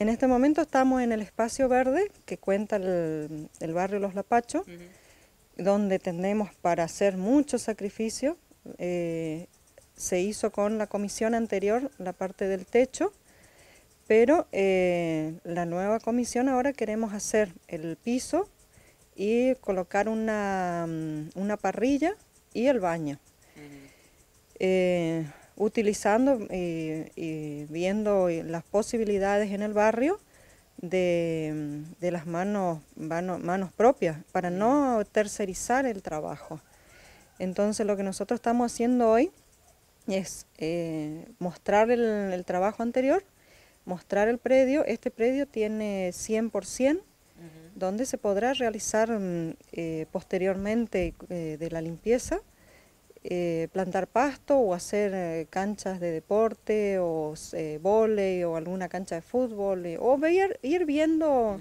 En este momento estamos en el espacio verde que cuenta el, barrio Los Lapachos, donde tenemos para hacer mucho sacrificio. Eh, se hizo con la comisión anterior la parte del techo, pero eh, la nueva comisión ahora queremos hacer el piso y colocar una, mm, parrilla y el baño utilizando y, viendo las posibilidades en el barrio de, las manos, manos propias, para no tercerizar el trabajo. Entonces lo que nosotros estamos haciendo hoy es eh, mostrar el, trabajo anterior, mostrar el predio. Este predio tiene 100%, donde se podrá realizar mm, eh, posteriormente eh, de la limpieza eh, plantar pasto o hacer eh, canchas de deporte o eh, volei o alguna cancha de fútbol eh, o ver, ir viendo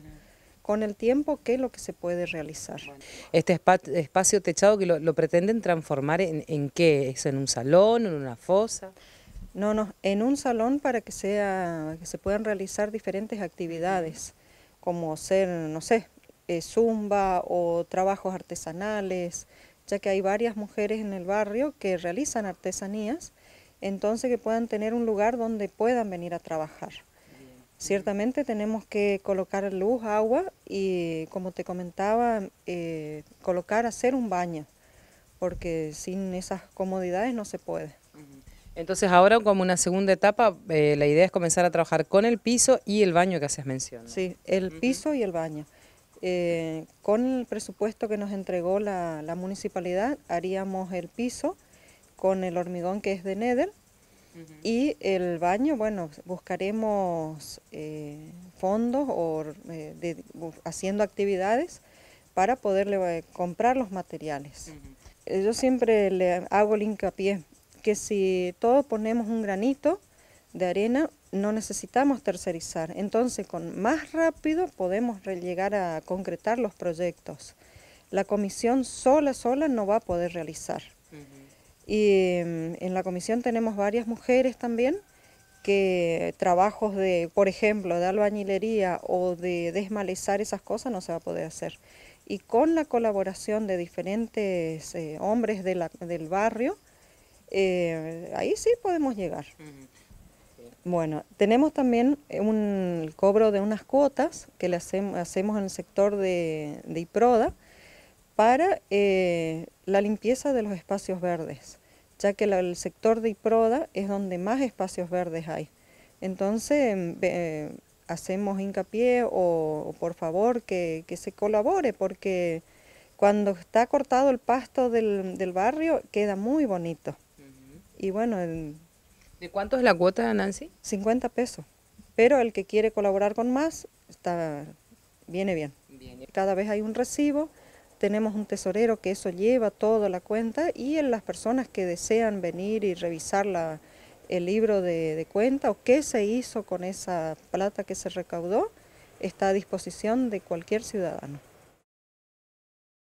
con el tiempo qué es lo que se puede realizar. Este espacio techado que lo, pretenden transformar en, en, qué, ¿es en un salón, en una fosa? No, no, en un salón para que, sea, que se puedan realizar diferentes actividades, como ser, no sé, zumba o trabajos artesanales, ya que hay varias mujeres en el barrio que realizan artesanías, entonces que puedan tener un lugar donde puedan venir a trabajar. Ciertamente tenemos que colocar luz, agua y, como te comentaba, eh, colocar, hacer un baño, porque sin esas comodidades no se puede. Entonces ahora como una segunda etapa, eh, la idea es comenzar a trabajar con el piso y el baño que haces mención. Sí, el piso y el baño. Eh, con el presupuesto que nos entregó la, municipalidad haríamos el piso con el hormigón que es de Nether y el baño, bueno, buscaremos eh, fondos o eh, haciendo actividades para poder comprar los materiales. Yo siempre le hago el hincapié que si todos ponemos un granito, de arena no necesitamos tercerizar. Entonces, con más rápido podemos llegar a concretar los proyectos. La comisión sola, sola no va a poder realizar. Y mm, en la comisión tenemos varias mujeres también que trabajos de, por ejemplo, de albañilería o de desmalezar esas cosas no se va a poder hacer. Y con la colaboración de diferentes eh, hombres de del barrio, eh, ahí sí podemos llegar. Bueno, tenemos también eh, un cobro de unas cuotas que le hacemos, en el sector de, de IPRODA para eh, la limpieza de los espacios verdes, ya que el sector de IPRODA es donde más espacios verdes hay. Entonces, eh, hacemos hincapié o, por favor que, se colabore, porque cuando está cortado el pasto del, barrio queda muy bonito. Y bueno, ¿De cuánto es la cuota, Nancy? 50 pesos. Pero el que quiere colaborar con más, está, viene bien. Cada vez hay un recibo, tenemos un tesorero que eso lleva toda la cuenta y en las personas que desean venir y revisar el libro de, de cuenta o qué se hizo con esa plata que se recaudó, está a disposición de cualquier ciudadano.